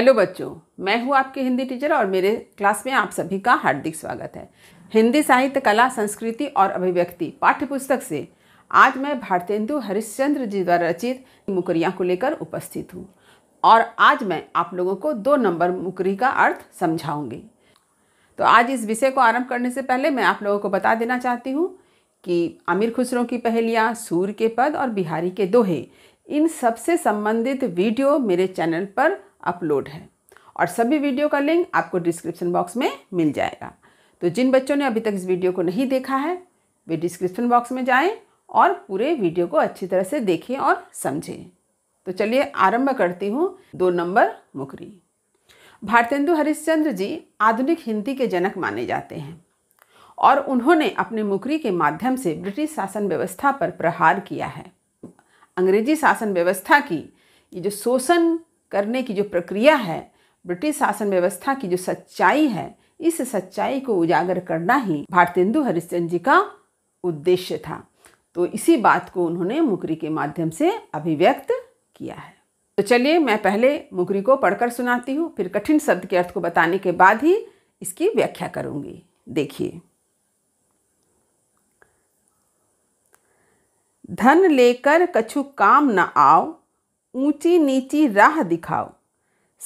hello बच्चों मैं हूँ आपके हिंदी टीचर और मेरे क्लास में आप सभी का हार्दिक स्वागत है हिंदी साहित्य कला संस्कृति और अभिव्यक्ति पाठ्य पुस्तक से आज मैं भारतेंदु हरिश्चंद्र जी द्वारा रचित मुकरिया को लेकर उपस्थित हूँ और आज मैं आप लोगों को दो नंबर मुकरी का अर्थ समझाऊंगी तो आज इस विषय को आरंभ करने से पहले मैं आप लोगों को बता देना चाहती हूँ कि आमिर खुसरों की पहेलियाँ सूर्य के पद और बिहारी के दोहे इन सबसे संबंधित वीडियो मेरे चैनल पर अपलोड है और सभी वीडियो का लिंक आपको डिस्क्रिप्शन बॉक्स में मिल जाएगा तो जिन बच्चों ने अभी तक इस वीडियो को नहीं देखा है वे डिस्क्रिप्शन बॉक्स में जाएं और पूरे वीडियो को अच्छी तरह से देखें और समझें तो चलिए आरंभ करती हूँ दो नंबर मुकरी भारतेंदु हरिश्चंद्र जी आधुनिक हिंदी के जनक माने जाते हैं और उन्होंने अपने मुकरी के माध्यम से ब्रिटिश शासन व्यवस्था पर प्रहार किया है अंग्रेजी शासन व्यवस्था की ये जो शोषण करने की जो प्रक्रिया है ब्रिटिश शासन व्यवस्था की जो सच्चाई है इस सच्चाई को उजागर करना ही भारतेंदु हरिश्चंद जी का उद्देश्य था तो इसी बात को उन्होंने मुकरी के माध्यम से अभिव्यक्त किया है तो चलिए मैं पहले मुकरी को पढ़कर सुनाती हूँ फिर कठिन शब्द के अर्थ को बताने के बाद ही इसकी व्याख्या करूंगी देखिए धन लेकर कछु काम न आओ ऊंची नीची राह दिखाओ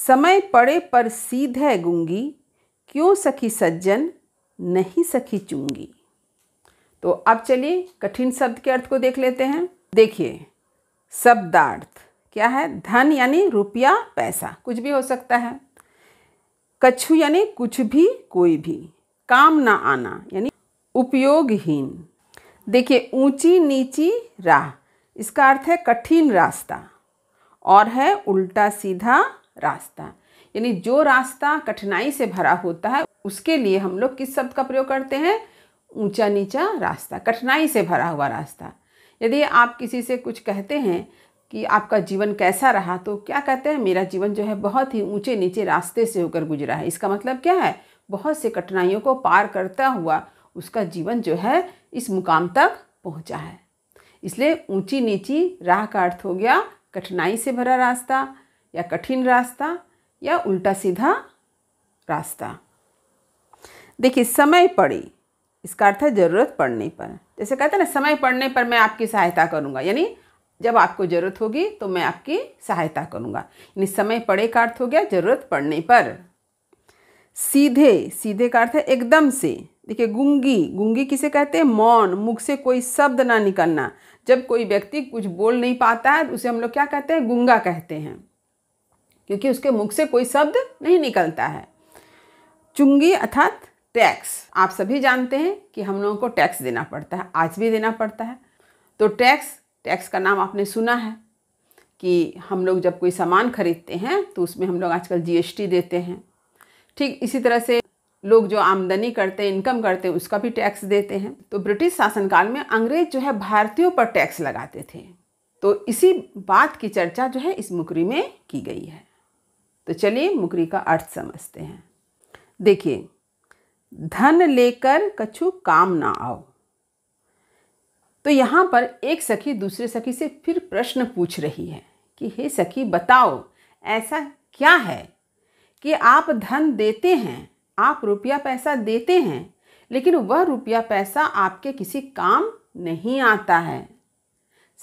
समय पड़े पर सीध है गुंगी क्यों सखी सज्जन नहीं सखी चूंगी तो अब चलिए कठिन शब्द के अर्थ को देख लेते हैं देखिए शब्दार्थ क्या है धन यानी रुपया पैसा कुछ भी हो सकता है कछु यानी कुछ भी कोई भी काम ना आना यानी उपयोगहीन देखिए ऊंची नीची राह इसका अर्थ है कठिन रास्ता और है उल्टा सीधा रास्ता यानी जो रास्ता कठिनाई से भरा होता है उसके लिए हम लोग किस शब्द का प्रयोग करते हैं ऊंचा नीचा रास्ता कठिनाई से भरा हुआ रास्ता यदि आप किसी से कुछ कहते हैं कि आपका जीवन कैसा रहा तो क्या कहते हैं मेरा जीवन जो है बहुत ही ऊंचे नीचे रास्ते से होकर गुजरा है इसका मतलब क्या है बहुत से कठिनाइयों को पार करता हुआ उसका जीवन जो है इस मुकाम तक पहुंचा है इसलिए ऊंची नीची राह का अर्थ हो गया कठिनाई से भरा रास्ता या कठिन रास्ता या उल्टा सीधा रास्ता देखिए समय पड़े इसका अर्थ है ज़रूरत पड़ने पर जैसे कहते हैं ना समय पड़ने पर मैं आपकी सहायता करूँगा यानी जब आपको ज़रूरत होगी तो मैं आपकी सहायता करूँगा यानी समय पड़े का अर्थ हो गया ज़रूरत पड़ने पर सीधे सीधे का अर्थ है एकदम से देखिए गुंगी गुंगी किसे कहते हैं मौन मुख से कोई शब्द ना निकलना जब कोई व्यक्ति कुछ बोल नहीं पाता है उसे हम लोग क्या कहते हैं गुंगा कहते हैं क्योंकि उसके मुख से कोई शब्द नहीं निकलता है चुंगी अर्थात टैक्स आप सभी जानते हैं कि हम लोगों को टैक्स देना पड़ता है आज भी देना पड़ता है तो टैक्स टैक्स का नाम आपने सुना है कि हम लोग जब कोई सामान खरीदते हैं तो उसमें हम लोग आजकल जीएसटी देते हैं ठीक इसी तरह से लोग जो आमदनी करते हैं इनकम करते हैं उसका भी टैक्स देते हैं तो ब्रिटिश शासनकाल में अंग्रेज जो है भारतीयों पर टैक्स लगाते थे तो इसी बात की चर्चा जो है इस मुकरी में की गई है तो चलिए मुकरी का अर्थ समझते हैं देखिए धन लेकर कछु काम ना आओ तो यहाँ पर एक सखी दूसरे सखी से फिर प्रश्न पूछ रही है कि हे सखी बताओ ऐसा क्या है कि आप धन देते हैं आप रुपया पैसा देते हैं लेकिन वह रुपया पैसा आपके किसी काम नहीं आता है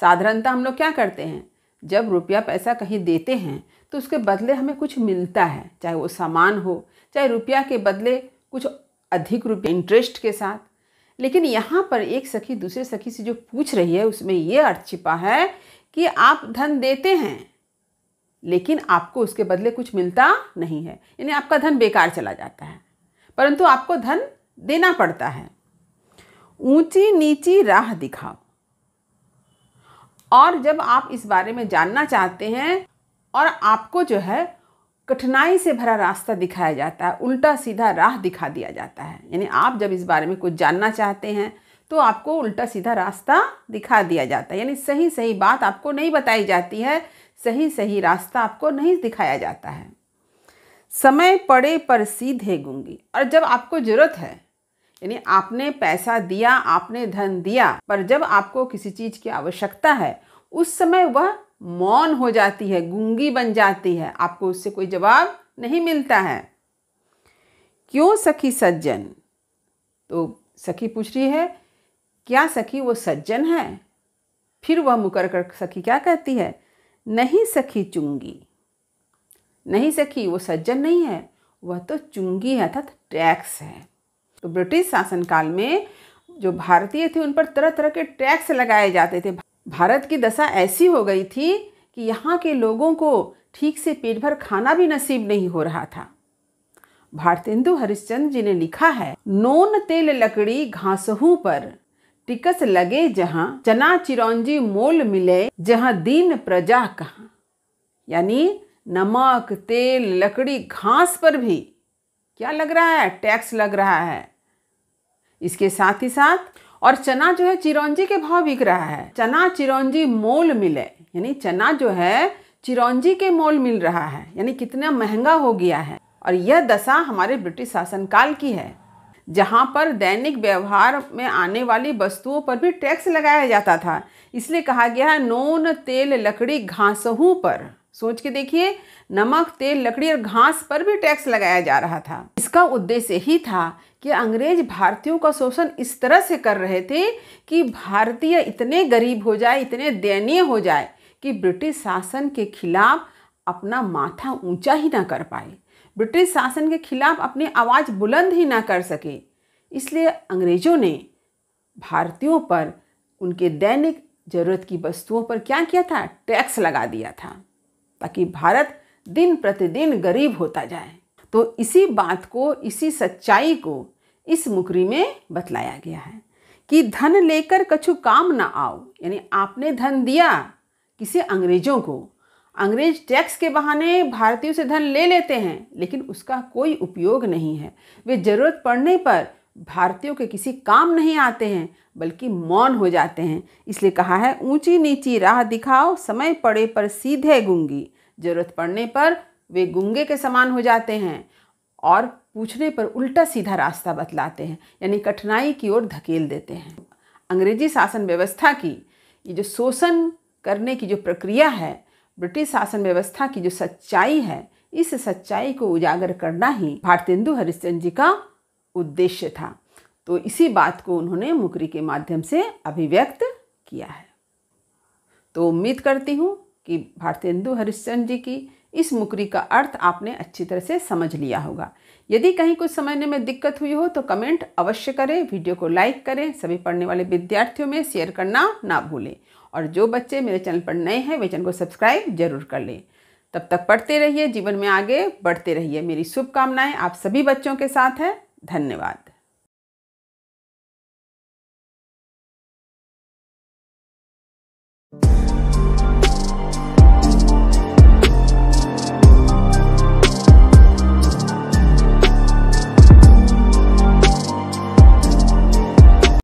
साधारणतः हम लोग क्या करते हैं जब रुपया पैसा कहीं देते हैं तो उसके बदले हमें कुछ मिलता है चाहे वो सामान हो चाहे रुपया के बदले कुछ अधिक रुपये इंटरेस्ट के साथ लेकिन यहाँ पर एक सखी दूसरे सखी से जो पूछ रही है उसमें ये अर्थ छिपा है कि आप धन देते हैं लेकिन आपको उसके बदले कुछ मिलता नहीं है यानी आपका धन बेकार चला जाता है परंतु आपको धन देना पड़ता है ऊंची नीची राह दिखाओ और जब आप इस बारे में जानना चाहते हैं और आपको जो है कठिनाई से भरा रास्ता दिखाया जाता है उल्टा सीधा राह दिखा दिया जाता है यानी आप जब इस बारे में कुछ जानना चाहते हैं तो आपको उल्टा सीधा रास्ता दिखा दिया जाता है यानी सही सही बात आपको नहीं बताई जाती है सही सही रास्ता आपको नहीं दिखाया जाता है समय पड़े पर सीधे गूंगी और जब आपको ज़रूरत है यानी आपने पैसा दिया आपने धन दिया पर जब आपको किसी चीज़ की आवश्यकता है उस समय वह मौन हो जाती है गूंगी बन जाती है आपको उससे कोई जवाब नहीं मिलता है क्यों सखी सज्जन तो सखी पूछ रही है क्या सखी वो सज्जन है फिर वह मुकर कर सखी क्या कहती है नहीं सखी चुंगी नहीं सखी वो सज्जन नहीं है वह तो चुंगी है अर्थात टैक्स है तो ब्रिटिश शासनकाल में जो भारतीय थे उन पर तरह तरह के टैक्स लगाए जाते थे भारत की दशा ऐसी हो गई थी कि यहाँ के लोगों को ठीक से पेट भर खाना भी नसीब नहीं हो रहा था भारतेंदु हरिश्चंद्र जी ने लिखा है नोन तेल लकड़ी घासहू पर टिकस लगे जहाँ चना चिरौंजी मोल मिले जहाँ दीन प्रजा कहाँ यानी नमक तेल लकड़ी घास पर भी क्या लग रहा है टैक्स लग रहा है इसके साथ ही साथ और चना जो है चिरौंजी के भाव बिक रहा है चना चिरौंजी मोल मिले यानी चना जो है चिरौंजी के मोल मिल रहा है यानी कितना महंगा हो गया है और यह दशा हमारे ब्रिटिश शासनकाल की है जहाँ पर दैनिक व्यवहार में आने वाली वस्तुओं पर भी टैक्स लगाया जाता था इसलिए कहा गया है नून तेल लकड़ी घासहू पर सोच के देखिए नमक तेल लकड़ी और घास पर भी टैक्स लगाया जा रहा था इसका उद्देश्य ही था कि अंग्रेज भारतीयों का शोषण इस तरह से कर रहे थे कि भारतीय इतने गरीब हो जाए इतने दयनीय हो जाए कि ब्रिटिश शासन के खिलाफ अपना माथा ऊंचा ही ना कर पाए ब्रिटिश शासन के खिलाफ अपनी आवाज़ बुलंद ही ना कर सके इसलिए अंग्रेज़ों ने भारतीयों पर उनके दैनिक ज़रूरत की वस्तुओं पर क्या किया था टैक्स लगा दिया था ताकि भारत दिन प्रतिदिन गरीब होता जाए तो इसी बात को इसी सच्चाई को इस मुकरी में बतलाया गया है कि धन लेकर कछु काम ना आओ यानी आपने धन दिया किसी अंग्रेज़ों को अंग्रेज टैक्स के बहाने भारतीयों से धन ले लेते हैं लेकिन उसका कोई उपयोग नहीं है वे ज़रूरत पड़ने पर भारतीयों के किसी काम नहीं आते हैं बल्कि मौन हो जाते हैं इसलिए कहा है ऊंची नीची राह दिखाओ समय पड़े पर सीधे गूंगी ज़रूरत पड़ने पर वे गूंगे के समान हो जाते हैं और पूछने पर उल्टा सीधा रास्ता बतलाते हैं यानी कठिनाई की ओर धकेल देते हैं अंग्रेजी शासन व्यवस्था की ये जो शोषण करने की जो प्रक्रिया है ब्रिटिश शासन व्यवस्था की जो सच्चाई है इस सच्चाई को उजागर करना ही भारतेंदु हरिश्चंद जी का उद्देश्य था तो इसी बात को उन्होंने मुकरी के माध्यम से अभिव्यक्त किया है तो उम्मीद करती हूँ कि भारतेंदु हरिश्चंद जी की इस मुकरी का अर्थ आपने अच्छी तरह से समझ लिया होगा यदि कहीं कुछ समझने में दिक्कत हुई हो तो कमेंट अवश्य करें वीडियो को लाइक करें सभी पढ़ने वाले विद्यार्थियों में शेयर करना ना भूलें और जो बच्चे मेरे चैनल पर नए हैं वे चैनल को सब्सक्राइब जरूर कर लें तब तक पढ़ते रहिए जीवन में आगे बढ़ते रहिए मेरी शुभकामनाएँ आप सभी बच्चों के साथ हैं धन्यवाद